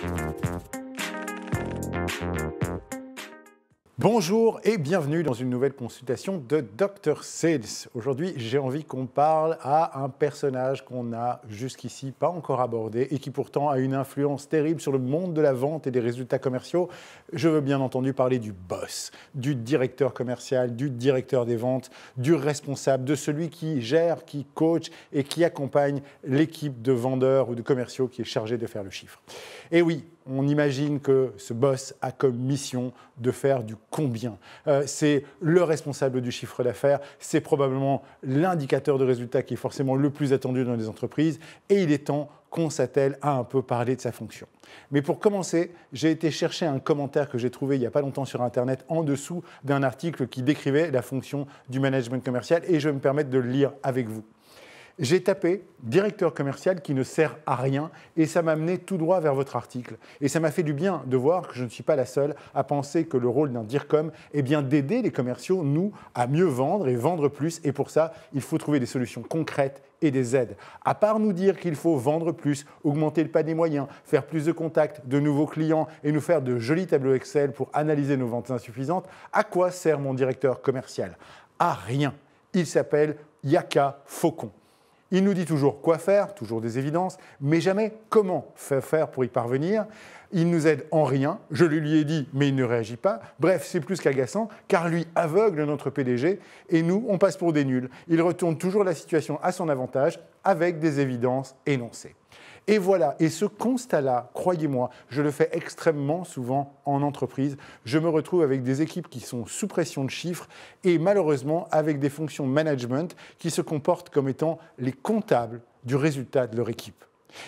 Thank you. Bonjour et bienvenue dans une nouvelle consultation de Dr Sales. Aujourd'hui, j'ai envie qu'on parle à un personnage qu'on n'a jusqu'ici pas encore abordé et qui pourtant a une influence terrible sur le monde de la vente et des résultats commerciaux. Je veux bien entendu parler du boss, du directeur commercial, du directeur des ventes, du responsable, de celui qui gère, qui coach et qui accompagne l'équipe de vendeurs ou de commerciaux qui est chargé de faire le chiffre. Et oui, on imagine que ce boss a comme mission de faire du combien. Euh, c'est le responsable du chiffre d'affaires, c'est probablement l'indicateur de résultat qui est forcément le plus attendu dans les entreprises, et il est temps qu'on s'attelle à un peu parler de sa fonction. Mais pour commencer, j'ai été chercher un commentaire que j'ai trouvé il n'y a pas longtemps sur Internet en dessous d'un article qui décrivait la fonction du management commercial et je vais me permettre de le lire avec vous. J'ai tapé directeur commercial qui ne sert à rien et ça m'a amené tout droit vers votre article. Et ça m'a fait du bien de voir que je ne suis pas la seule à penser que le rôle d'un DIRCOM est bien d'aider les commerciaux, nous, à mieux vendre et vendre plus. Et pour ça, il faut trouver des solutions concrètes et des aides. À part nous dire qu'il faut vendre plus, augmenter le panier moyen, faire plus de contacts, de nouveaux clients et nous faire de jolis tableaux Excel pour analyser nos ventes insuffisantes, à quoi sert mon directeur commercial À rien. Il s'appelle Yaka Faucon. Il nous dit toujours quoi faire, toujours des évidences, mais jamais comment faire pour y parvenir. Il nous aide en rien. Je lui, ai dit, mais il ne réagit pas. Bref, c'est plus qu'agaçant, car lui aveugle notre PDG et nous, on passe pour des nuls. Il retourne toujours la situation à son avantage avec des évidences énoncées. Et voilà, et ce constat-là, croyez-moi, je le fais extrêmement souvent en entreprise. Je me retrouve avec des équipes qui sont sous pression de chiffres et malheureusement avec des fonctions management qui se comportent comme étant les comptables du résultat de leur équipe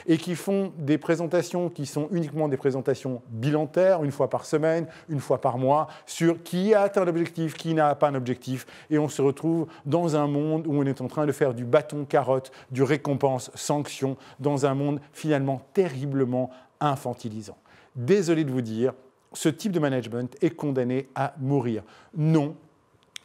et qui font des présentations qui sont uniquement des présentations bilantaires, une fois par semaine, une fois par mois, sur qui a atteint l'objectif, qui n'a pas un objectif, et on se retrouve dans un monde où on est en train de faire du bâton-carotte, du récompense-sanction, dans un monde finalement terriblement infantilisant. Désolé de vous dire, ce type de management est condamné à mourir. Non,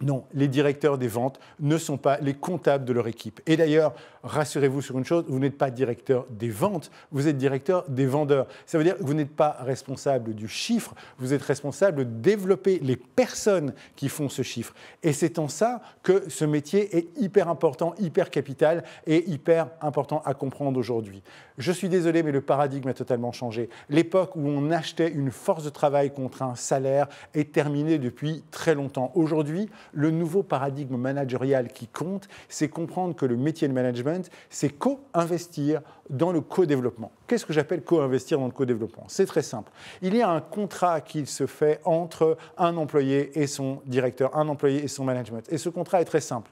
non, les directeurs des ventes ne sont pas les comptables de leur équipe. Et d'ailleurs, rassurez-vous sur une chose, vous n'êtes pas directeur des ventes, vous êtes directeur des vendeurs. Ça veut dire que vous n'êtes pas responsable du chiffre, vous êtes responsable de développer les personnes qui font ce chiffre. Et c'est en ça que ce métier est hyper important, hyper capital et hyper important à comprendre aujourd'hui. Je suis désolé, mais le paradigme a totalement changé. L'époque où on achetait une force de travail contre un salaire est terminée depuis très longtemps. Aujourd'hui, le nouveau paradigme managérial qui compte, c'est comprendre que le métier de management, c'est co-investir dans le co-développement. Qu'est-ce que j'appelle co-investir dans le co-développement C'est très simple. Il y a un contrat qui se fait entre un employé et son directeur, un employé et son management. Et ce contrat est très simple.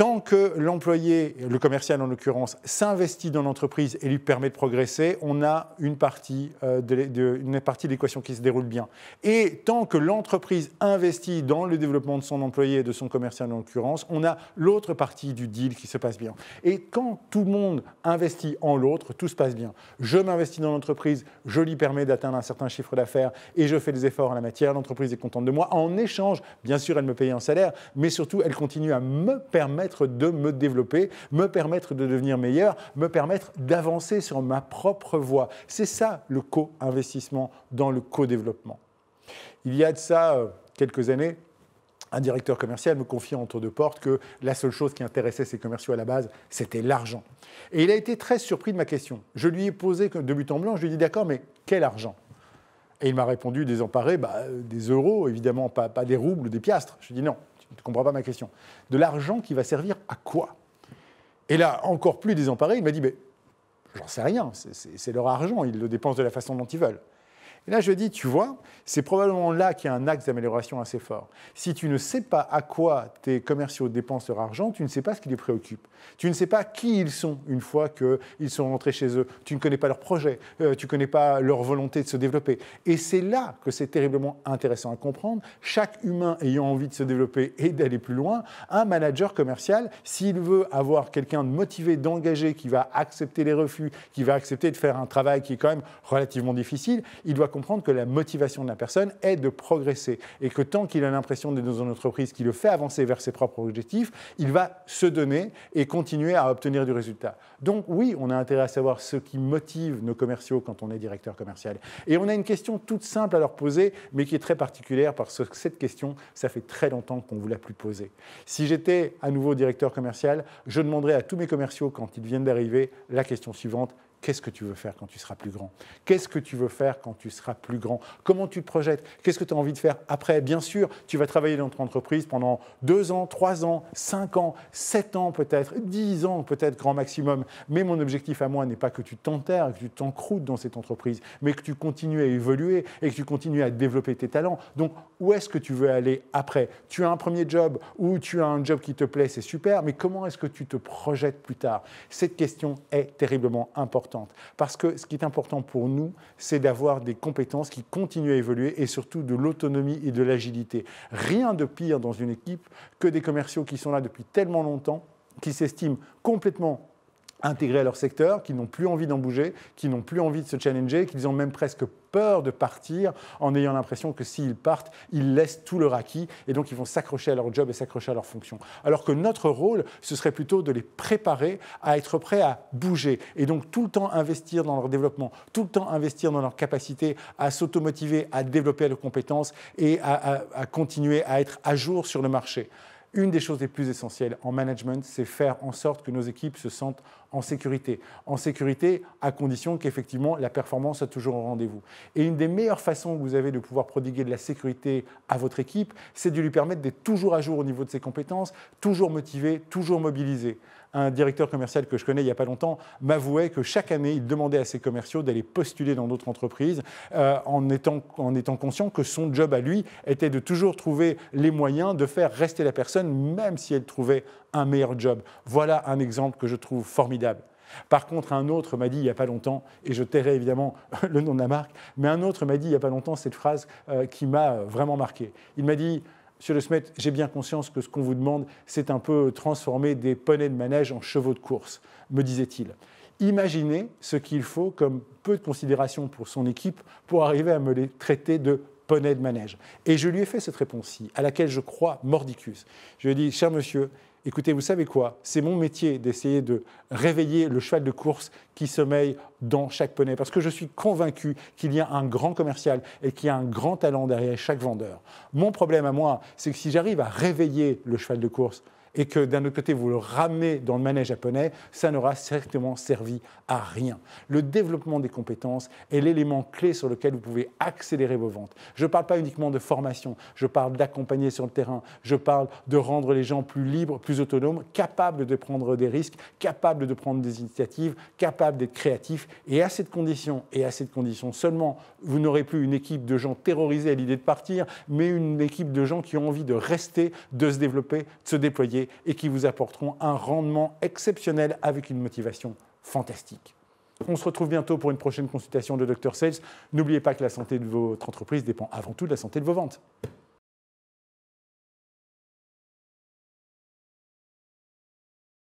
Tant que l'employé, le commercial en l'occurrence, s'investit dans l'entreprise et lui permet de progresser, on a une partie euh, de, une partie de l'équation qui se déroule bien. Et tant que l'entreprise investit dans le développement de son employé et de son commercial en l'occurrence, on a l'autre partie du deal qui se passe bien. Et quand tout le monde investit en l'autre, tout se passe bien. Je m'investis dans l'entreprise, je lui permets d'atteindre un certain chiffre d'affaires et je fais des efforts en la matière, l'entreprise est contente de moi. En échange, bien sûr, elle me paye un salaire, mais surtout, elle continue à me permettre de me développer, me permettre de devenir meilleur, me permettre d'avancer sur ma propre voie. C'est ça le co-investissement dans le co-développement. Il y a de ça euh, quelques années, un directeur commercial me confie entre deux portes que la seule chose qui intéressait ses commerciaux à la base, c'était l'argent. Et il a été très surpris de ma question. Je lui ai posé de but en blanc, je lui ai dit d'accord, mais quel argent Et il m'a répondu désemparé, bah, euh, des euros, évidemment, pas, pas des roubles ou des piastres. Je lui ai dit non, tu ne comprends pas ma question. De l'argent qui va servir à quoi Et là, encore plus désemparé, il m'a dit, mais j'en sais rien, c'est leur argent, ils le dépensent de la façon dont ils veulent. Et là, je dis, tu vois, c'est probablement là qu'il y a un axe d'amélioration assez fort. Si tu ne sais pas à quoi tes commerciaux dépensent leur argent, tu ne sais pas ce qui les préoccupe. Tu ne sais pas qui ils sont une fois qu'ils sont rentrés chez eux. Tu ne connais pas leur projet, euh, tu ne connais pas leur volonté de se développer. Et c'est là que c'est terriblement intéressant à comprendre. Chaque humain ayant envie de se développer et d'aller plus loin, un manager commercial, s'il veut avoir quelqu'un de motivé, d'engagé, qui va accepter les refus, qui va accepter de faire un travail qui est quand même relativement difficile, il doit comprendre que la motivation de la personne est de progresser et que tant qu'il a l'impression d'être dans une entreprise qui le fait avancer vers ses propres objectifs, il va se donner et continuer à obtenir du résultat. Donc oui, on a intérêt à savoir ce qui motive nos commerciaux quand on est directeur commercial. Et on a une question toute simple à leur poser, mais qui est très particulière parce que cette question, ça fait très longtemps qu'on ne vous l'a plus posée. Si j'étais à nouveau directeur commercial, je demanderais à tous mes commerciaux quand ils viennent d'arriver la question suivante Qu'est-ce que tu veux faire quand tu seras plus grand Qu'est-ce que tu veux faire quand tu seras plus grand Comment tu te projettes Qu'est-ce que tu as envie de faire après Bien sûr, tu vas travailler dans ton entreprise pendant 2 ans, 3 ans, 5 ans, 7 ans peut-être, 10 ans peut-être grand maximum. Mais mon objectif à moi n'est pas que tu t'enterres, que tu t'encroutes dans cette entreprise, mais que tu continues à évoluer et que tu continues à développer tes talents. Donc, où est-ce que tu veux aller après Tu as un premier job ou tu as un job qui te plaît, c'est super, mais comment est-ce que tu te projettes plus tard Cette question est terriblement importante parce que ce qui est important pour nous, c'est d'avoir des compétences qui continuent à évoluer et surtout de l'autonomie et de l'agilité. Rien de pire dans une équipe que des commerciaux qui sont là depuis tellement longtemps, qui s'estiment complètement intégrés à leur secteur, qui n'ont plus envie d'en bouger, qui n'ont plus envie de se challenger, qu'ils ont même presque peur de partir en ayant l'impression que s'ils partent, ils laissent tout leur acquis et donc ils vont s'accrocher à leur job et s'accrocher à leur fonction. Alors que notre rôle, ce serait plutôt de les préparer à être prêts à bouger et donc tout le temps investir dans leur développement, tout le temps investir dans leur capacité à s'automotiver, à développer leurs compétences et à continuer à être à jour sur le marché. Une des choses les plus essentielles en management, c'est faire en sorte que nos équipes se sentent en sécurité. En sécurité, à condition qu'effectivement la performance soit toujours au rendez-vous. Et une des meilleures façons que vous avez de pouvoir prodiguer de la sécurité à votre équipe, c'est de lui permettre d'être toujours à jour au niveau de ses compétences, toujours motivé, toujours mobilisé un directeur commercial que je connais il n'y a pas longtemps m'avouait que chaque année, il demandait à ses commerciaux d'aller postuler dans d'autres entreprises euh, en, étant, en étant conscient que son job à lui était de toujours trouver les moyens de faire rester la personne, même si elle trouvait un meilleur job. Voilà un exemple que je trouve formidable. Par contre, un autre m'a dit il n'y a pas longtemps, et je tairai évidemment le nom de la marque, mais un autre m'a dit il n'y a pas longtemps cette phrase euh, qui m'a euh, vraiment marqué. Il m'a dit Monsieur Le Smet, j'ai bien conscience que ce qu'on vous demande, c'est un peu transformer des poneys de manège en chevaux de course, me disait-il. Imaginez ce qu'il faut comme peu de considération pour son équipe pour arriver à me les traiter de de manège. Et je lui ai fait cette réponse-ci, à laquelle je crois mordicus. Je lui ai dit, cher monsieur, écoutez, vous savez quoi C'est mon métier d'essayer de réveiller le cheval de course qui sommeille dans chaque poney, parce que je suis convaincu qu'il y a un grand commercial et qu'il y a un grand talent derrière chaque vendeur. Mon problème à moi, c'est que si j'arrive à réveiller le cheval de course, et que d'un autre côté vous le ramenez dans le manège japonais, ça n'aura strictement servi à rien. Le développement des compétences est l'élément clé sur lequel vous pouvez accélérer vos ventes. Je ne parle pas uniquement de formation, je parle d'accompagner sur le terrain, je parle de rendre les gens plus libres, plus autonomes, capables de prendre des risques, capables de prendre des initiatives, capables d'être créatifs. Et à cette condition, et à cette condition seulement, vous n'aurez plus une équipe de gens terrorisés à l'idée de partir, mais une équipe de gens qui ont envie de rester, de se développer, de se déployer et qui vous apporteront un rendement exceptionnel avec une motivation fantastique. On se retrouve bientôt pour une prochaine consultation de Dr Sales. N'oubliez pas que la santé de votre entreprise dépend avant tout de la santé de vos ventes.